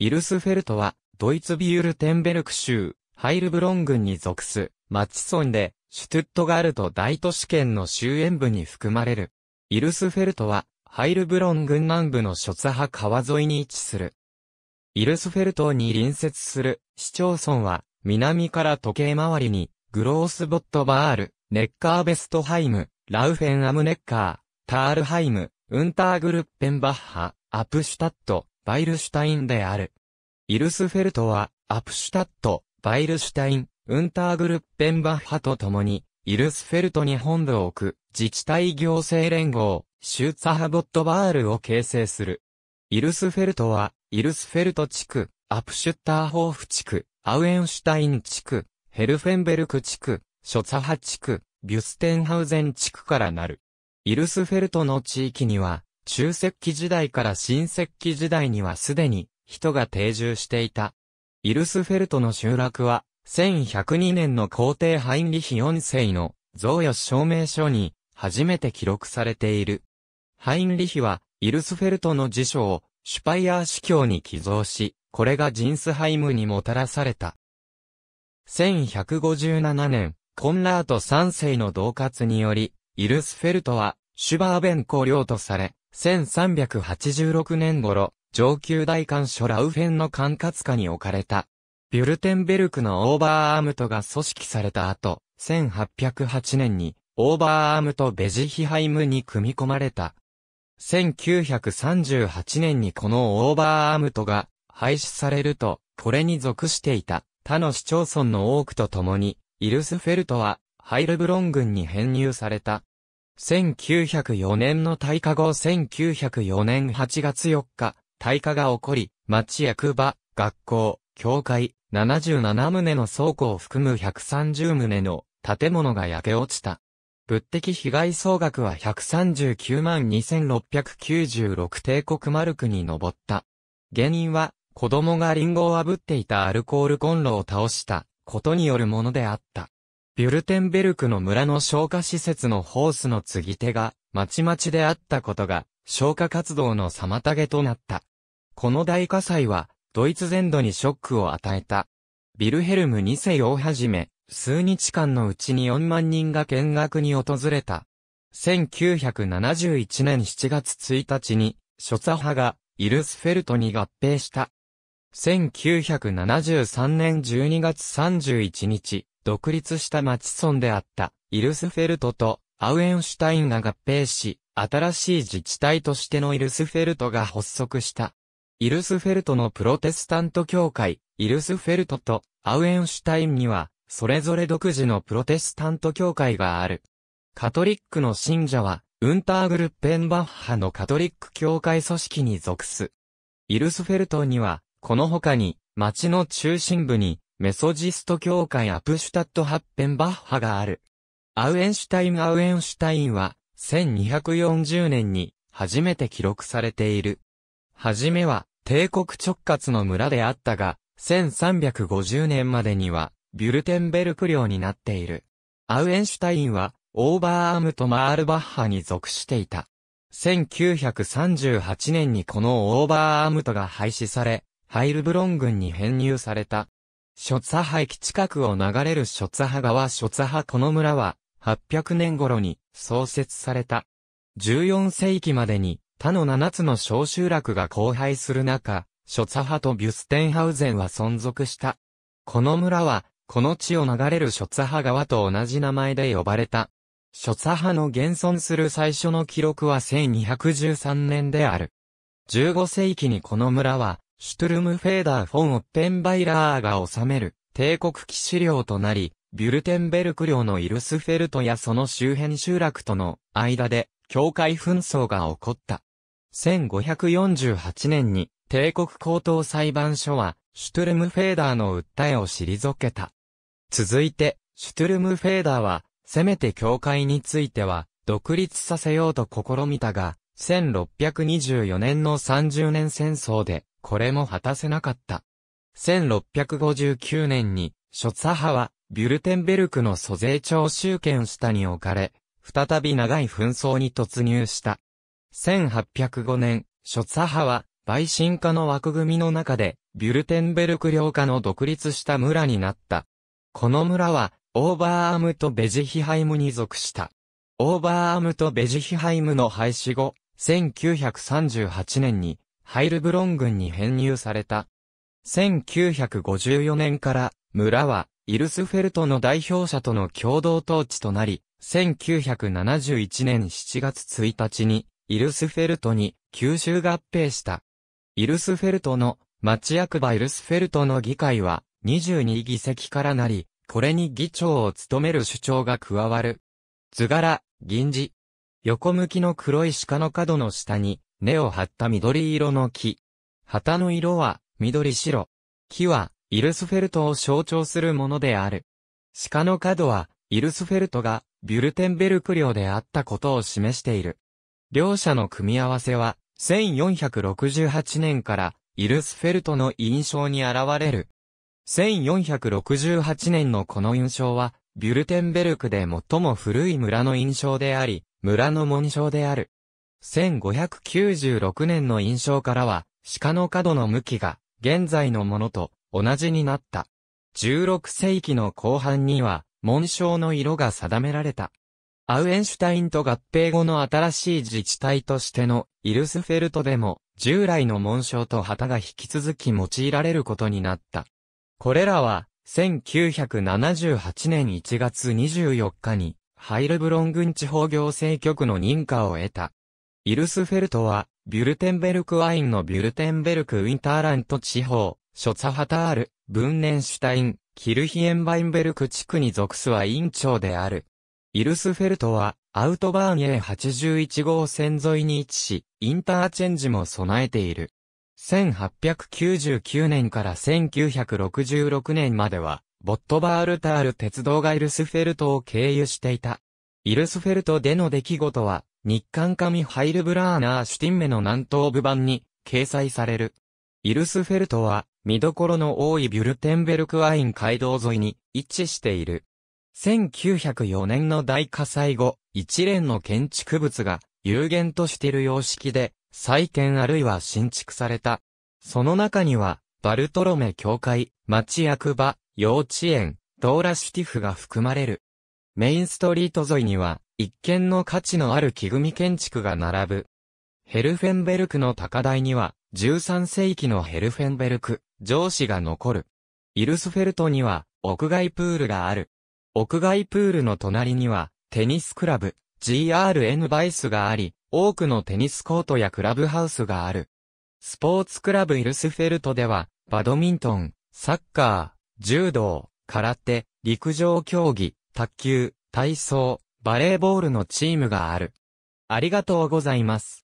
イルスフェルトは、ドイツビュールテンベルク州、ハイルブロン郡に属す、マチソンで、シュトゥットガルト大都市圏の終焉部に含まれる。イルスフェルトは、ハイルブロン郡南部のョツハ川沿いに位置する。イルスフェルトに隣接する市町村は、南から時計回りに、グロースボットバール、ネッカーベストハイム、ラウフェンアムネッカー、タールハイム、ウンターグルッペンバッハ、アプシュタット、バイルシュタインである。イルスフェルトは、アプシュタット、バイルシュタイン、ウンターグルッペンバッハと共に、イルスフェルトに本部を置く、自治体行政連合、シューツァハボットバールを形成する。イルスフェルトは、イルスフェルト地区、アプシュッターホーフ地区、アウエンシュタイン地区、ヘルフェンベルク地区、ショツハ地区、ビュステンハウゼン地区からなる。イルスフェルトの地域には、中石器時代から新石器時代にはすでに人が定住していた。イルスフェルトの集落は、1102年の皇帝ハインリヒ4世の贈与証明書に初めて記録されている。ハインリヒは、イルスフェルトの辞書をシュパイアー司教に寄贈し、これがジンスハイムにもたらされた。1157年、コンラート3世の同活により、イルスフェルトは、シュバーベン公領とされ、1386年頃、上級大官所ラウフェンの管轄下に置かれた。ビュルテンベルクのオーバーアームトが組織された後、1808年にオーバーアームトベジヒハイムに組み込まれた。1938年にこのオーバーアームトが廃止されると、これに属していた他の市町村の多くと共に、イルスフェルトはハイルブロン軍に編入された。1904年の大火後1904年8月4日、大火が起こり、町役場、学校、教会、77棟の倉庫を含む130棟の建物が焼け落ちた。物的被害総額は139万2696帝国マルクに上った。原因は、子供がリンゴを炙っていたアルコールコンロを倒したことによるものであった。ビュルテンベルクの村の消火施設のホースの継ぎ手が、まちまちであったことが、消火活動の妨げとなった。この大火災は、ドイツ全土にショックを与えた。ビルヘルム2世をはじめ、数日間のうちに4万人が見学に訪れた。1971年7月1日に、諸佐派がイルスフェルトに合併した。1973年12月31日、独立した町村であった、イルスフェルトとアウエンシュタインが合併し、新しい自治体としてのイルスフェルトが発足した。イルスフェルトのプロテスタント教会、イルスフェルトとアウエンシュタインには、それぞれ独自のプロテスタント教会がある。カトリックの信者は、ウンターグルッペンバッハのカトリック教会組織に属す。イルスフェルトには、この他に、町の中心部に、メソジスト教会アプシュタットハッペンバッハがある。アウエンシュタイン・アウエンシュタインは、1240年に、初めて記録されている。はじめは、帝国直轄の村であったが、1350年までには、ビュルテンベルク領になっている。アウエンシュタインは、オーバーアームとマールバッハに属していた。1938年にこのオーバーアームトが廃止され、ハイルブロン軍に編入された。諸左派駅近くを流れる諸左派川諸左派この村は、800年頃に創設された。14世紀までに他の7つの小集落が荒廃する中、諸左派とビュステンハウゼンは存続した。この村は、この地を流れる諸左派川と同じ名前で呼ばれた。諸左派の現存する最初の記録は1213年である。15世紀にこの村は、シュトゥルムフェーダー・フォン・オッペンバイラーが治める帝国騎士領となり、ビュルテンベルク領のイルスフェルトやその周辺集落との間で境界紛争が起こった。1548年に帝国高等裁判所はシュトゥルムフェーダーの訴えを退けた。続いて、シュトゥルムフェーダーは、せめて教会については、独立させようと試みたが、1624年の30年戦争で、これも果たせなかった。1659年に、諸左派は、ビュルテンベルクの租税徴収権下に置かれ、再び長い紛争に突入した。1805年、諸左派は、陪信家の枠組みの中で、ビュルテンベルク領下の独立した村になった。この村は、オーバーアームとベジヒハイムに属した。オーバーアームとベジヒハイムの廃止後、1938年にハイルブロン郡に編入された。1954年から村はイルスフェルトの代表者との共同統治となり、1971年7月1日にイルスフェルトに九州合併した。イルスフェルトの町役場イルスフェルトの議会は22議席からなり、これに議長を務める主張が加わる。図柄、銀字。横向きの黒い鹿の角の下に、根を張った緑色の木。旗の色は緑白。木はイルスフェルトを象徴するものである。鹿の角はイルスフェルトがビュルテンベルク領であったことを示している。両者の組み合わせは1468年からイルスフェルトの印象に現れる。1468年のこの印象はビュルテンベルクで最も古い村の印象であり、村の紋章である。1596年の印象からは、鹿の角の向きが、現在のものと同じになった。16世紀の後半には、紋章の色が定められた。アウエンシュタインと合併後の新しい自治体としてのイルスフェルトでも、従来の紋章と旗が引き続き用いられることになった。これらは、1978年1月24日に、ハイルブロン郡地方行政局の認可を得た。イルスフェルトは、ビュルテンベルクワインのビュルテンベルクウィンターラント地方、ショツハタール、ブンネンシュタイン、キルヒエンバインベルク地区に属すは院長である。イルスフェルトは、アウトバーン A81 号線沿いに位置し、インターチェンジも備えている。1899年から1966年までは、ボットバールタール鉄道がイルスフェルトを経由していた。イルスフェルトでの出来事は、日刊紙ハイルブラーナーシュティンメの南東部版に掲載される。イルスフェルトは、見どころの多いビュルテンベルクワイン街道沿いに位置している。1904年の大火災後、一連の建築物が有限としている様式で、再建あるいは新築された。その中には、バルトロメ教会、町役場、幼稚園、ドーラシュティフが含まれる。メインストリート沿いには、一見の価値のある木組み建築が並ぶ。ヘルフェンベルクの高台には、13世紀のヘルフェンベルク、上司が残る。イルスフェルトには、屋外プールがある。屋外プールの隣には、テニスクラブ、GRN バイスがあり、多くのテニスコートやクラブハウスがある。スポーツクラブイルスフェルトでは、バドミントン、サッカー、柔道、空手、陸上競技、卓球、体操、バレーボールのチームがある。ありがとうございます。